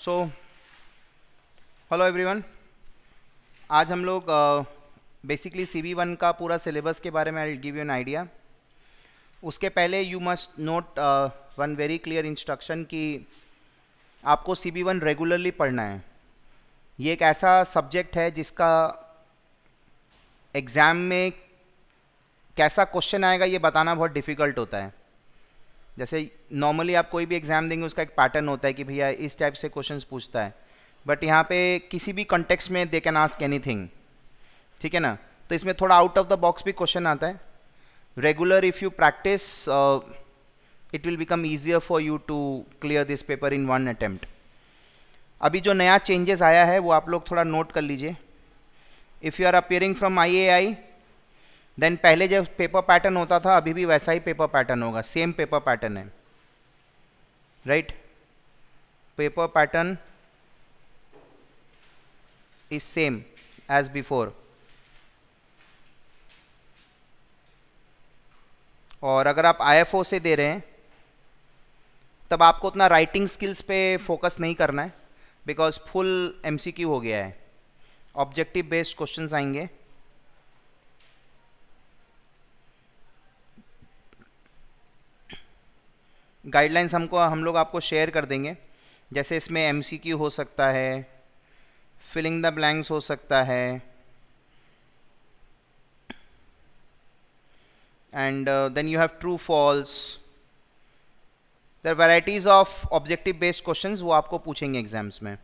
So hello everyone आज हम लोग बेसिकली सी बी वन का पूरा सिलेबस के बारे में I give you an idea उसके पहले you must note one very clear instruction कि आपको सी बी वन रेगुलरली पढ़ना है ये एक ऐसा सब्जेक्ट है जिसका एग्ज़ाम में कैसा क्वेश्चन आएगा ये बताना बहुत डिफ़िकल्ट होता है जैसे नॉर्मली आप कोई भी एग्ज़ाम देंगे उसका एक पैटर्न होता है कि भैया इस टाइप से क्वेश्चन पूछता है बट यहाँ पे किसी भी कॉन्टेक्स्ट में दे कैन आस्क एनीथिंग ठीक है ना तो इसमें थोड़ा आउट ऑफ द बॉक्स भी क्वेश्चन आता है regular if you practice it will become easier for you to clear this paper in one attempt अभी जो नया चेंजेस आया है वो आप लोग थोड़ा नोट कर लीजिए if you are appearing from I A I then पहले जब पेपर पैटर्न होता था अभी भी वैसा ही पेपर पैटर्न होगा सेम पेपर पैटर्न है right paper pattern is same as before और अगर आप आईएफओ से दे रहे हैं तब आपको उतना राइटिंग स्किल्स पे फोकस नहीं करना है बिकॉज फुल एमसीक्यू हो गया है ऑब्जेक्टिव बेस्ड क्वेश्चंस आएंगे गाइडलाइंस हमको हम लोग आपको शेयर कर देंगे जैसे इसमें एम हो सकता है फिलिंग द ब्लैंक्स हो सकता है and then you have true false there varieties of objective based question वो आपको पूछेंगे एग्जाम्स में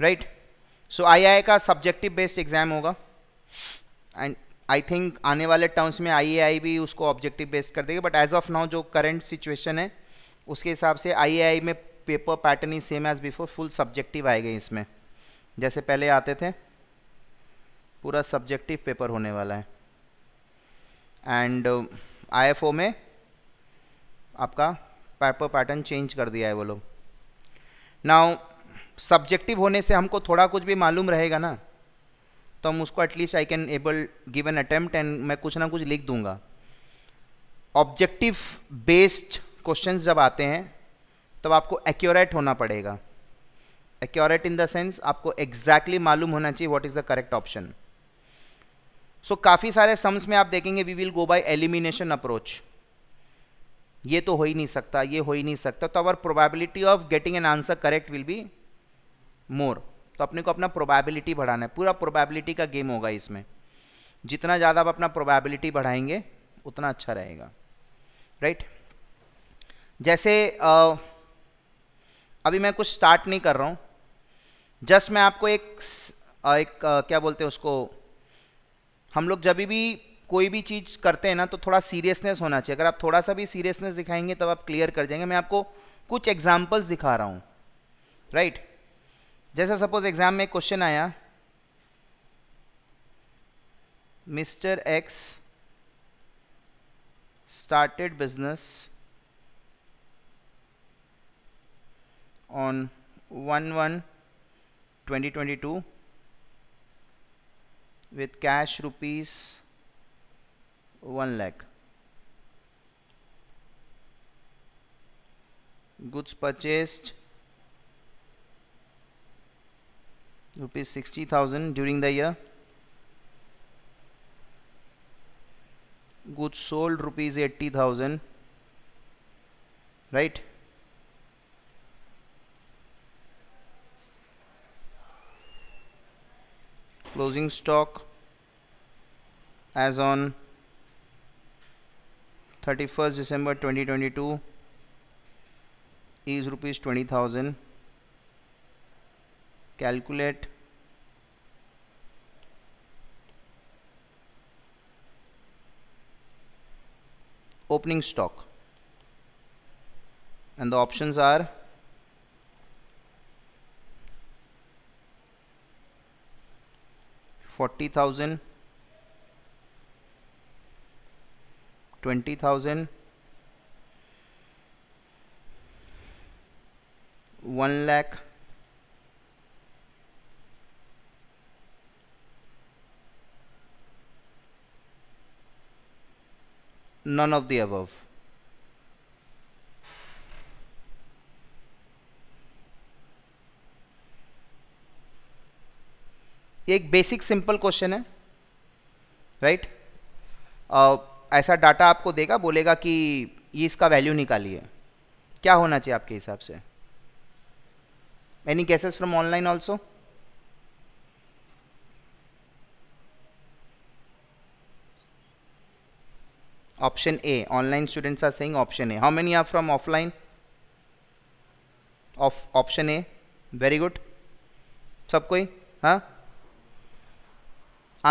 right right? So I I का सब्जेक्टिव बेस्ड एग्जाम होगा एंड आई थिंक आने वाले टर्म्स में आई आई भी उसको ऑब्जेक्टिव बेस्ड कर देगी बट एज ऑफ नाउ जो करेंट सिचुएशन है उसके हिसाब से आई आई में पेपर पैटर्न ही same as before full subjective आएंगे इसमें जैसे पहले आते थे पूरा सब्जेक्टिव पेपर होने वाला है एंड आई uh, में आपका पेपर पैटर्न चेंज कर दिया है वो लोग नाउ सब्जेक्टिव होने से हमको थोड़ा कुछ भी मालूम रहेगा ना तो हम उसको at least I can able give an attempt and मैं कुछ ना कुछ लिख दूंगा ऑब्जेक्टिव बेस्ड क्वेश्चन जब आते हैं तब तो आपको एक्यूरेट होना पड़ेगा एक्यूरेट इन द सेंस आपको एग्जैक्टली exactly मालूम होना चाहिए what is the correct option so काफ़ी सारे सम्स में आप देखेंगे we will go by elimination approach ये तो हो ही नहीं सकता ये हो ही नहीं सकता तो our probability of getting an answer correct will be more तो अपने को अपना प्रोबेबिलिटी बढ़ाना है पूरा प्रोबेबिलिटी का गेम होगा इसमें जितना ज़्यादा आप अपना प्रोबेबिलिटी बढ़ाएंगे उतना अच्छा रहेगा राइट जैसे आ, अभी मैं कुछ स्टार्ट नहीं कर रहा हूँ जस्ट मैं आपको एक एक क्या बोलते हैं उसको हम लोग जब भी कोई भी चीज़ करते हैं ना तो थोड़ा सीरियसनेस होना चाहिए अगर आप थोड़ा सा भी सीरियसनेस दिखाएंगे तब आप क्लियर कर जाएंगे मैं आपको कुछ एग्जाम्पल्स दिखा रहा हूँ राइट right? जैसा सपोज एग्जाम में क्वेश्चन आया mister X started business on one one twenty twenty two with cash rupees one lakh goods purchased rupees 60,000 during the year. Goods sold rupees 80,000. Right? Closing stock as on 31st December 2022 is rupees 20,000 calculate opening stock and the options are forty thousand, twenty thousand, one lakh none of the above ये एक basic simple question है right right? uh, ऐसा data आपको देगा बोलेगा कि ये इसका वैल्यू निकालिए क्या होना चाहिए आपके हिसाब से any cases from online also option A online students are saying option A how many are from offline of option A very good सब कोई हाँ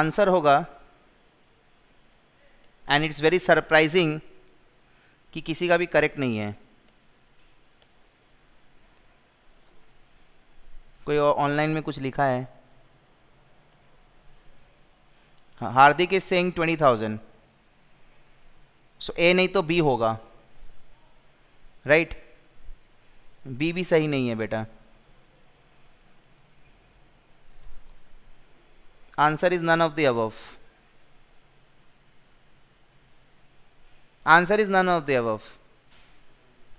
आंसर होगा एंड इट्स वेरी सरप्राइजिंग कि किसी का भी करेक्ट नहीं है कोई ऑनलाइन में कुछ लिखा है हाँ, Hardik is saying twenty thousand so A नहीं तो बी होगा राइट बी भी सही नहीं है बेटा answer is none of the above answer is none of the above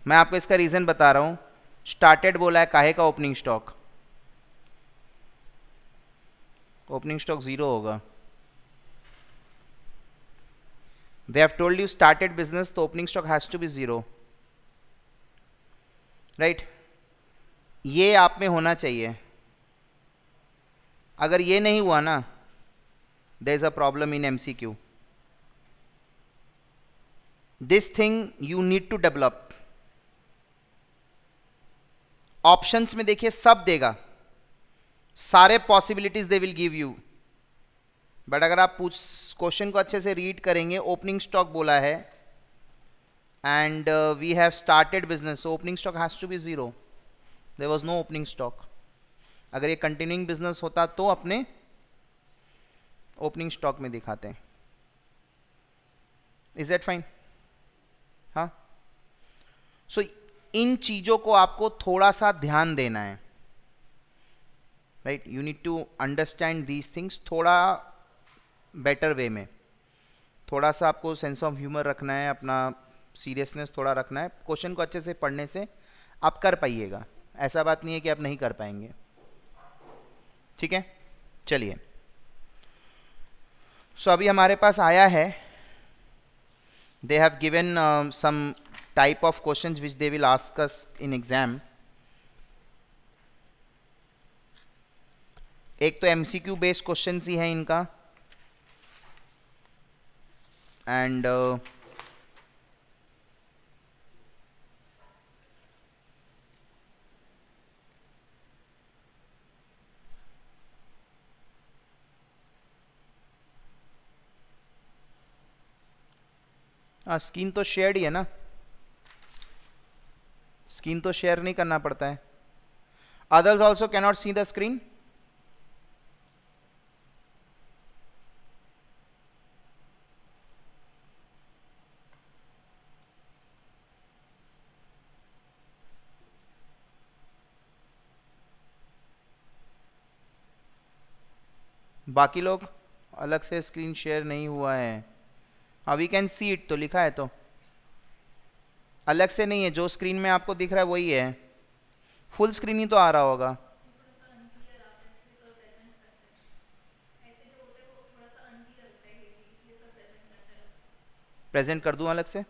मैं आपको इसका रीजन बता रहा हूं स्टार्टेड बोला है काहे का opening stock opening stock zero होगा they have told you started business the opening stock has to be zero right ये आप में होना चाहिए अगर ये नहीं हुआ ना there is a problem in MCQ this thing you need to develop options में देखिए सब देगा सारे possibilities they will give you but अगर आप पूछ क्वेश्चन को अच्छे से रीड करेंगे ओपनिंग स्टॉक बोला है and we have started business opening stock has to be zero there was no opening stock अगर ये कंटिन्यूइंग बिजनेस होता तो अपने ओपनिंग स्टॉक में दिखाते हैं इज दैट फाइन हाँ सो इन चीज़ों को आपको थोड़ा सा ध्यान देना है right you need to understand these things थोड़ा बेटर वे में थोड़ा सा आपको सेंस ऑफ ह्यूमर रखना है अपना सीरियसनेस थोड़ा रखना है क्वेश्चन को अच्छे से पढ़ने से आप कर पाइएगा ऐसा बात नहीं है कि आप नहीं कर पाएंगे ठीक है चलिए सो so, अभी हमारे पास आया है they have given some type of question which they will ask ask us एक तो M C Q based question ही है इनका and uh, आ, हाँ, स्कीन तो शेयर ही है ना स्क्रीन तो शेयर नहीं करना पड़ता है others also cannot see the screen बाकी लोग अलग से स्क्रीन शेयर नहीं हुआ है हाँ वी कैन सी इट तो लिखा है तो अलग से नहीं है जो स्क्रीन में आपको दिख रहा है वही है फुल स्क्रीन ही तो आ रहा होगा प्रेजेंट कर दूं अलग से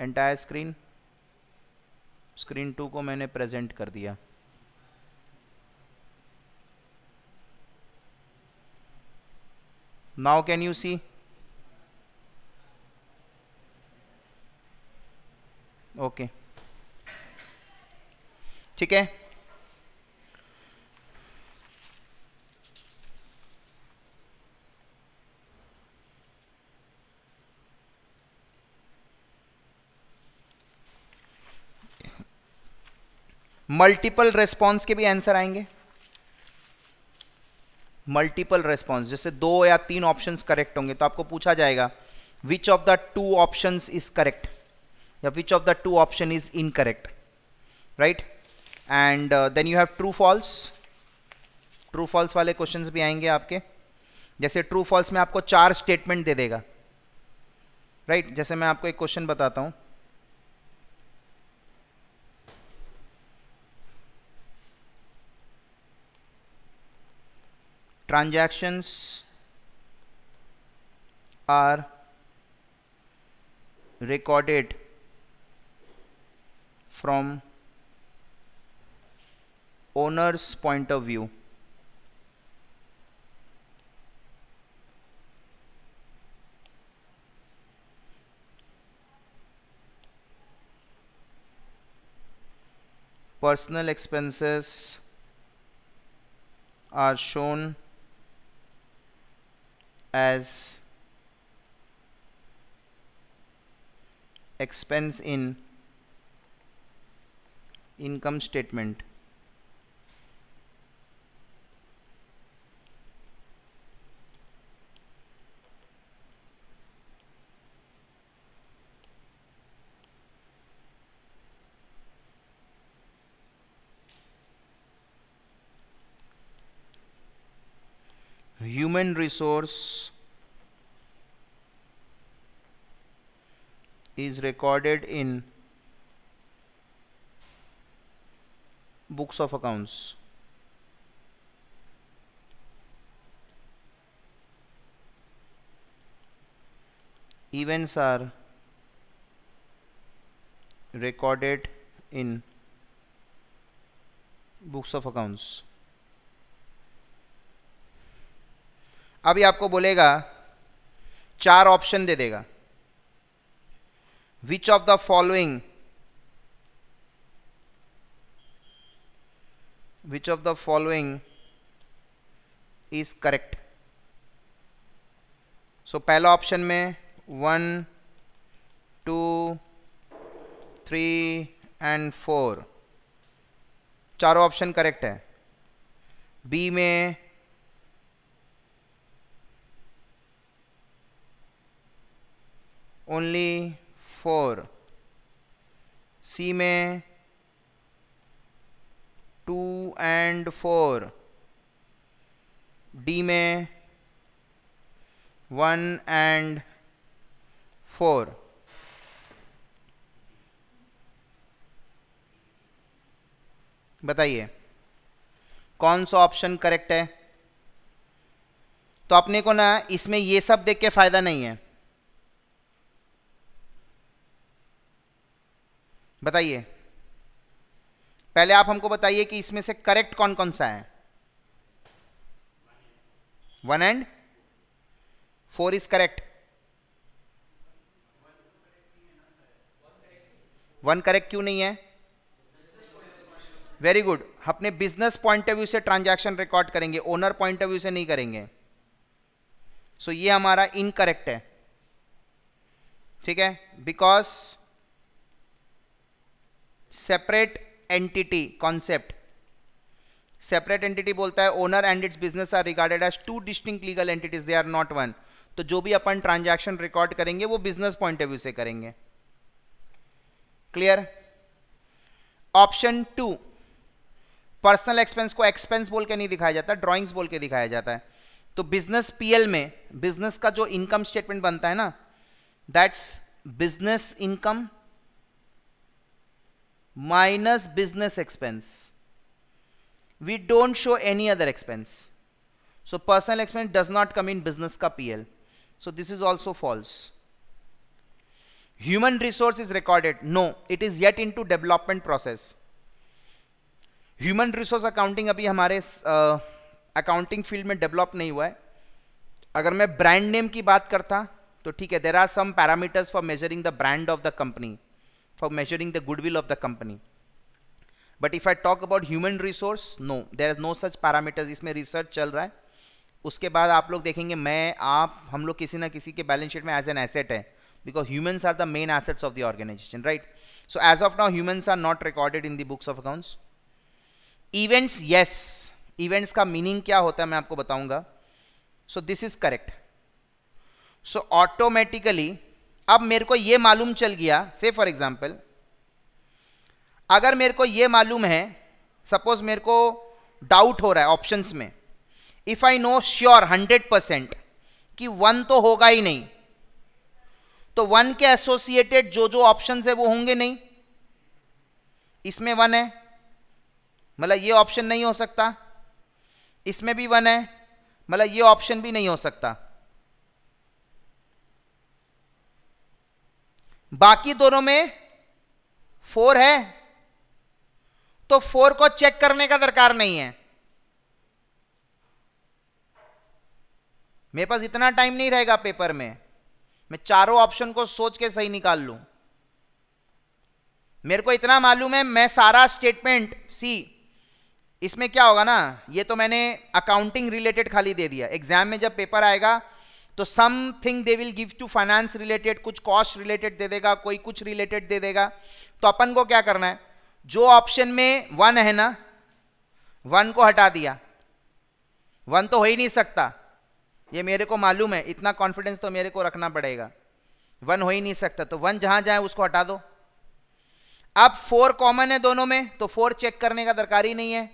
एंटायर स्क्रीन स्क्रीन टू को मैंने प्रेजेंट कर दिया now can you see okay ठीक है मल्टीपल रेस्पॉन्स के भी आंसर आएंगे मल्टीपल रेस्पॉन्स जैसे दो या तीन ऑप्शन करेक्ट होंगे तो आपको पूछा जाएगा which of the two option is correct या which of the two option is incorrect right and then you have true false true false वाले क्वेश्चंस भी आएंगे आपके जैसे ट्रू फॉल्स में आपको चार स्टेटमेंट दे देगा राइट right? जैसे मैं आपको एक क्वेश्चन बताता हूं transactions are recorded from owner's point of view personal expenses are shown as expense in income statement human resource is recorded in books of accounts events are recorded in books of accounts अभी आपको बोलेगा चार option दे देगा which of the following which of the following is correct so पहला option में one two three and four चारों option correct है बी में ओनली फोर सी में टू एंड फोर डी में वन एंड फोर बताइए कौन सा ऑप्शन करेक्ट है तो अपने को ना इसमें ये सब देख के फ़ायदा नहीं है बताइए पहले आप हमको बताइए कि इसमें से करेक्ट कौन कौन सा है one and four is correct one correct क्यों नहीं है वेरी गुड अपने बिजनेस पॉइंट ऑफ व्यू से ट्रांजैक्शन रिकॉर्ड करेंगे ओनर पॉइंट ऑफ व्यू से नहीं करेंगे सो so, ये हमारा इनकरेक्ट है ठीक है because separate entity concept separate entity बोलता है owner and its business are regarded as two distinct legal entities they are not one तो जो भी अपन ट्रांजैक्शन रिकॉर्ड करेंगे वो बिजनेस पॉइंट ऑफ व्यू से करेंगे clear option two personal expense को एक्सपेंस बोल के नहीं दिखाया जाता ड्रॉइंग्स बोल के दिखाया जाता है तो बिजनेस पीएल में बिजनेस का जो इनकम स्टेटमेंट बनता है ना that's business income minus business expense. We don't show any other expense. So personal expense does not come in business ka PL. So this is also false. Human resource is recorded. No, it is yet into development process. Human resource accounting अभी हमारे accounting field में develop नहीं हुआ है अगर मैं brand name की बात करता तो ठीक है there are some parameters for measuring the brand of the company for measuring the goodwill of the company but if i talk about human resource no there is no such parameters isme research chal raha hai uske baad aap log dekhenge main aap hum log kisi na kisi ke balance sheet mein as an asset hai because humans are the main assets of the organization right so as of now humans are not recorded in the books of accounts events yes events ka meaning kya hota hai main aapko bataunga so this is correct so automatically अब मेरे को ये मालूम चल गया से for example अगर मेरे को ये मालूम है सपोज मेरे को डाउट हो रहा है ऑप्शंस में if I know sure hundred percent कि वन तो होगा ही नहीं तो वन के एसोसिएटेड जो जो ऑप्शन है वो होंगे नहीं इसमें वन है मतलब ये ऑप्शन नहीं हो सकता इसमें भी वन है मतलब ये ऑप्शन भी नहीं हो सकता बाकी दोनों में फोर है तो फोर को चेक करने का दरकार नहीं है मेरे पास इतना टाइम नहीं रहेगा पेपर में मैं चारों ऑप्शन को सोच के सही निकाल लूं मेरे को इतना मालूम है मैं सारा स्टेटमेंट सी इसमें क्या होगा ना ये तो मैंने अकाउंटिंग रिलेटेड खाली दे दिया एग्जाम में जब पेपर आएगा तो something they will give to finance related कुछ कॉस्ट रिलेटेड दे देगा कोई कुछ रिलेटेड दे देगा तो अपन को क्या करना है जो ऑप्शन में वन है ना वन को हटा दिया वन तो हो ही नहीं सकता ये मेरे को मालूम है इतना कॉन्फिडेंस तो मेरे को रखना पड़ेगा वन हो ही नहीं सकता तो वन जहां जाए उसको हटा दो अब फोर कॉमन है दोनों में तो फोर चेक करने का दरकार ही नहीं है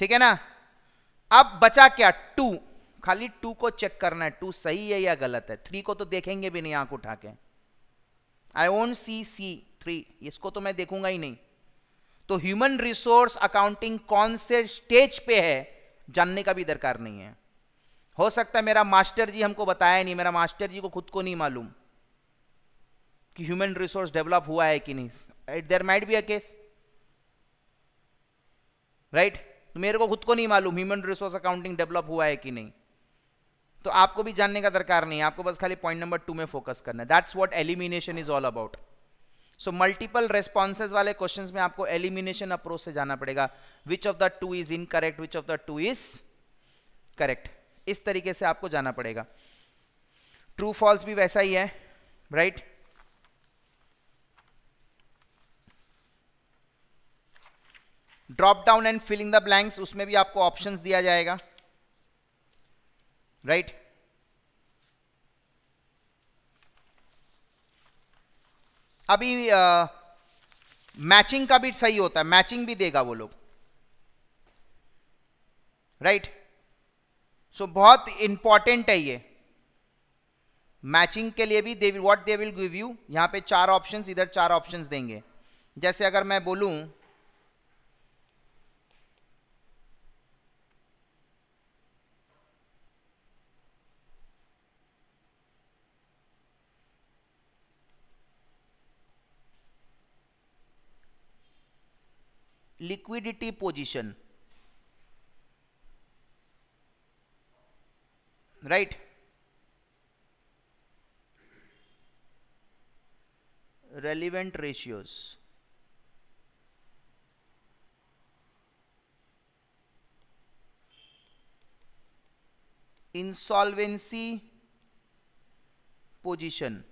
ठीक है ना अब बचा क्या टू खाली टू को चेक करना है टू सही है या गलत है थ्री को तो देखेंगे भी नहीं आंख उठा के आई ओंट सी सी थ्री इसको तो मैं देखूंगा ही नहीं तो ह्यूमन रिसोर्स अकाउंटिंग कौन से स्टेज पे है जानने का भी दरकार नहीं है हो सकता है मेरा मास्टर जी हमको बताया नहीं मेरा मास्टर जी को खुद को नहीं मालूम कि ह्यूमन रिसोर्स डेवलप हुआ है कि नहीं it there might be a case right मेरे को खुद को नहीं मालूम ह्यूमन रिसोर्स अकाउंटिंग डेवलप हुआ है कि नहीं तो आपको भी जानने का दरकार नहीं है आपको बस खाली पॉइंट नंबर टू में फोकस करना है that's what elimination is all about so multiple responses वाले क्वेश्चन में आपको एलिमिनेशन अप्रोच से जाना पड़ेगा which of the two is incorrect which of the two is correct इस तरीके से आपको जाना पड़ेगा ट्रू फॉल्स भी वैसा ही है right right? Drop down and filling the blanks उसमें भी आपको ऑप्शंस दिया जाएगा right अभी मैचिंग मैचिंग का भी सही होता है मैचिंग भी देगा वो लोग राइट right? सो so, बहुत इंपॉर्टेंट है ये मैचिंग के लिए भी they what they will give you यहां पे चार ऑप्शंस इधर चार ऑप्शंस देंगे जैसे अगर मैं बोलूं liquidity position right relevant ratios insolvency position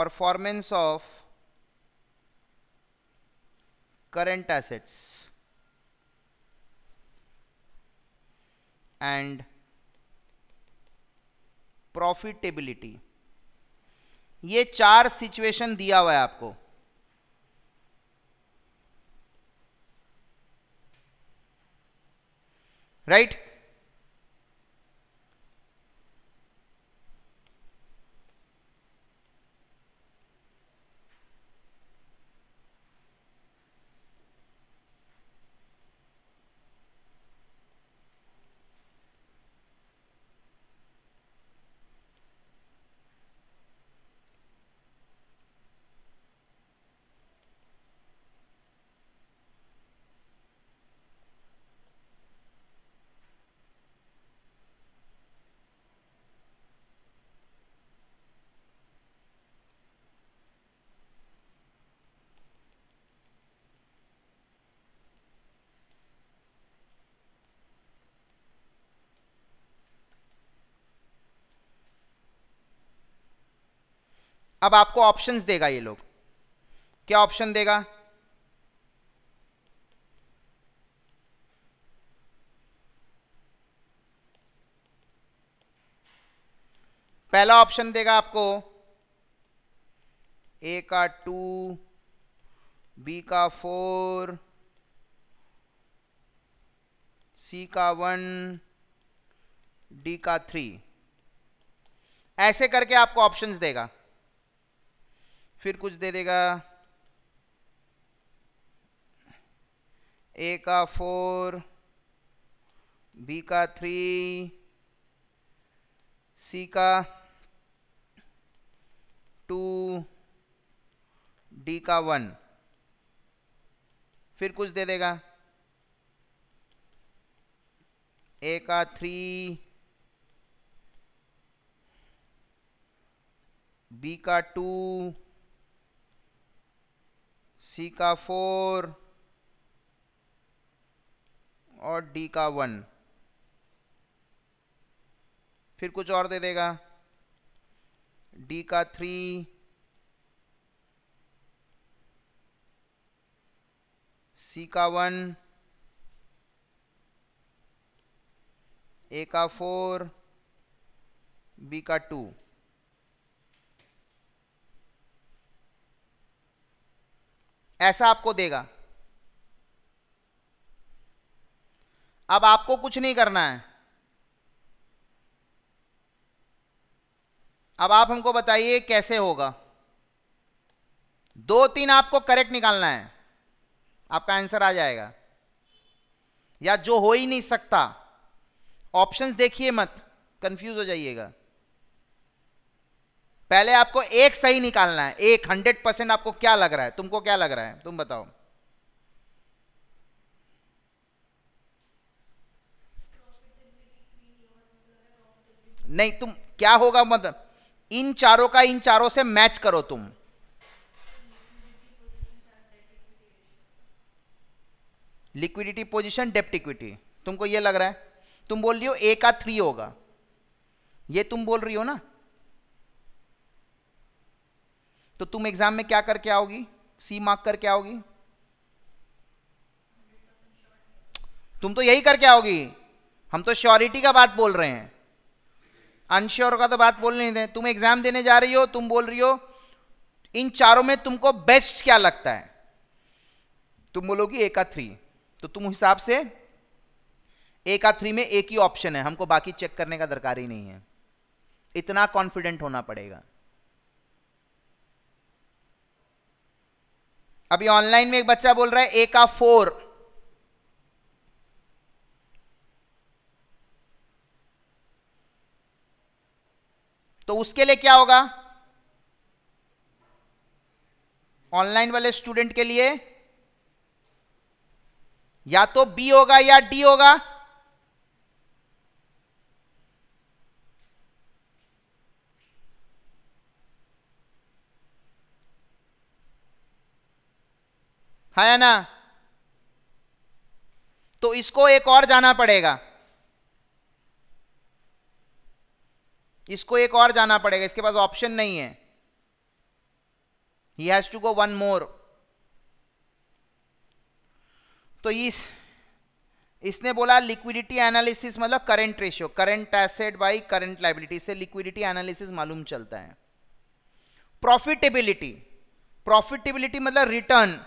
performance of current assets and profitability ये चार सिचुएशन दिया हुआ है आपको राइट right? अब आपको ऑप्शंस देगा ये लोग क्या ऑप्शन देगा पहला ऑप्शन देगा आपको ए का टू बी का फोर सी का वन डी का थ्री ऐसे करके आपको ऑप्शंस देगा फिर कुछ दे देगा ए का फोर बी का थ्री सी का टू डी का वन फिर कुछ दे देगा ए का थ्री बी का टू सी का फोर और डी का वन फिर कुछ और दे देगा डी का थ्री सी का वन ए का फोर बी का टू ऐसा आपको देगा अब आपको कुछ नहीं करना है अब आप हमको बताइए कैसे होगा दो तीन आपको करेक्ट निकालना है आपका आंसर आ जाएगा या जो हो ही नहीं सकता ऑप्शंस देखिए मत कंफ्यूज हो जाइएगा पहले आपको एक सही निकालना है एक हंड्रेड परसेंट आपको क्या लग रहा है तुमको क्या लग रहा है तुम बताओ नहीं तुम क्या होगा मतलब इन चारों का इन चारों से मैच करो तुम लिक्विडिटी पोजीशन डेप्ट इक्विटी तुमको ये लग रहा है तुम बोल रही हो ए का थ्री होगा ये तुम बोल रही हो ना तो तुम एग्जाम में क्या करके आओगी सी मार्क करके आओगी तुम तो यही करके आओगी हम तो श्योरिटी का बात बोल रहे हैं अनश्योर का तो बात बोल नहीं दे तुम एग्जाम देने जा रही हो तुम बोल रही हो इन चारों में तुमको बेस्ट क्या लगता है तुम बोलोगी एका का थ्री तो तुम हिसाब से एक का थ्री में एक ही ऑप्शन है हमको बाकी चेक करने का दरकार ही नहीं है इतना कॉन्फिडेंट होना पड़ेगा अभी ऑनलाइन में एक बच्चा बोल रहा है ए का फोर तो उसके लिए क्या होगा ऑनलाइन वाले स्टूडेंट के लिए या तो बी होगा या डी होगा है ना तो इसको एक और जाना पड़ेगा इसको एक और जाना पड़ेगा इसके पास ऑप्शन नहीं है ही has to go one more तो इस इसने बोला लिक्विडिटी एनालिसिस मतलब current ratio current asset by current liability से लिक्विडिटी एनालिसिस मालूम चलता है प्रॉफिटेबिलिटी प्रॉफिटेबिलिटी मतलब रिटर्न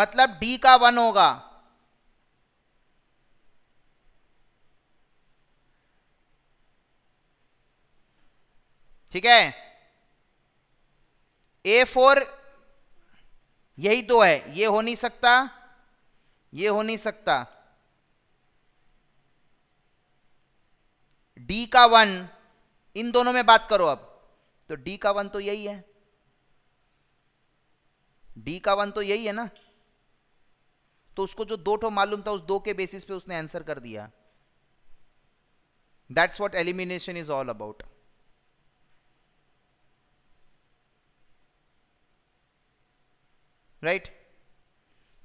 मतलब डी का वन होगा ठीक है ए फोर यही दो है ये हो नहीं सकता ये हो नहीं सकता डी का वन इन दोनों में बात करो अब तो डी का वन तो यही है डी का वन तो यही है ना तो उसको जो दो ठो मालूम था उस दो के बेसिस पे उसने आंसर कर दिया that's what elimination is all about right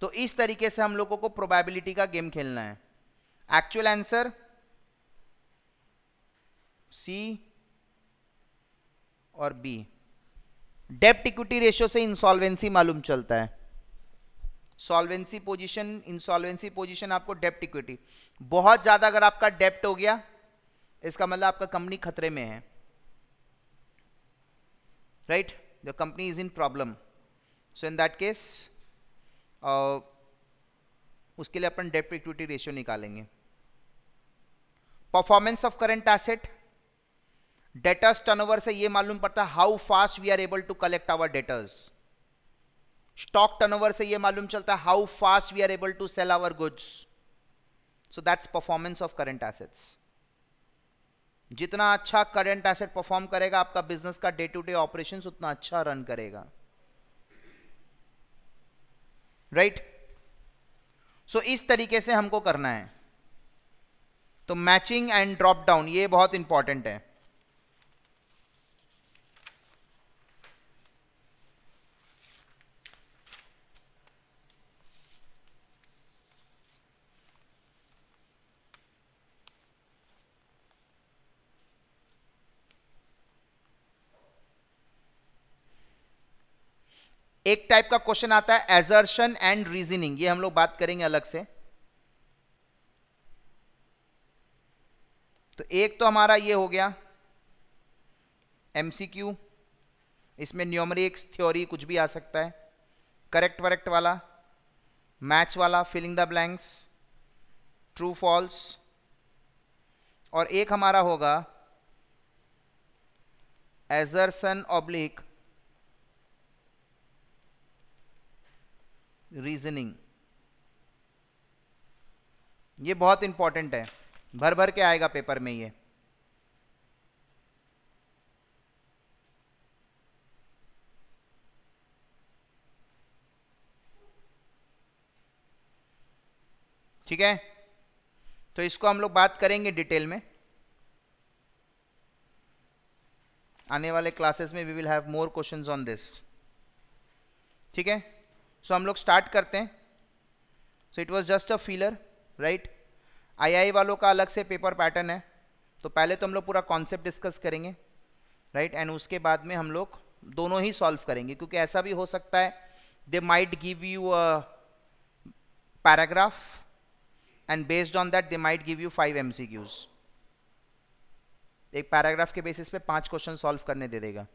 तो इस तरीके से हम लोगों को प्रोबेबिलिटी का गेम खेलना है एक्चुअल आंसर सी और बी डेप्ट इक्विटी रेशियो से इंसॉल्वेंसी मालूम चलता है सॉल्वेंसी पोजिशन इंसॉल्वेंसी पोजिशन आपको डेप्ट इक्विटी बहुत ज़्यादा अगर आपका डेप्ट हो गया इसका मतलब आपका कंपनी खतरे में है right the company is in problem so in that case उसके लिए अपन डेप्ट इक्विटी रेशियो निकालेंगे performance of current asset debtors turnover से ये मालूम पड़ता है how fast we are able to collect our debtors stock turnover से यह मालूम चलता है how fast we are able to sell our goods so that's performance of current assets जितना अच्छा करंट एसेट परफॉर्म करेगा आपका बिजनेस का डे टू डे ऑपरेशन उतना अच्छा रन करेगा राइट right? सो so, इस तरीके से हमको करना है तो मैचिंग एंड ड्रॉप डाउन ये बहुत इंपॉर्टेंट है एक टाइप का क्वेश्चन आता है एजर्शन एंड रीजनिंग ये हम लोग बात करेंगे अलग से तो एक तो हमारा ये हो गया एमसीक्यू इसमें न्यूमरिक्स थ्योरी कुछ भी आ सकता है करेक्ट वरेक्ट वाला मैच वाला filling the blanks true false और एक हमारा होगा एजर्सन ऑब्लिक रीजनिंग ये बहुत इंपॉर्टेंट है भर भर के आएगा पेपर में ये ठीक है तो इसको हम लोग बात करेंगे डिटेल में आने वाले क्लासेस में we will have more questions on this ठीक है सो हम लोग स्टार्ट करते हैं so it was just a filler right आई वालों का अलग से पेपर पैटर्न है तो पहले तो हम लोग पूरा कॉन्सेप्ट डिस्कस करेंगे राइट right? एंड उसके बाद में हम लोग दोनों ही सॉल्व करेंगे क्योंकि ऐसा भी हो सकता है they might give you a paragraph and based on that they might give you five M एक पैराग्राफ के बेसिस पे पांच क्वेश्चन सॉल्व करने दे देगा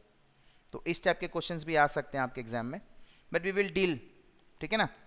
तो इस टाइप के क्वेश्चंस भी आ सकते हैं आपके एग्जाम में बट वी विल डील ठीक है ना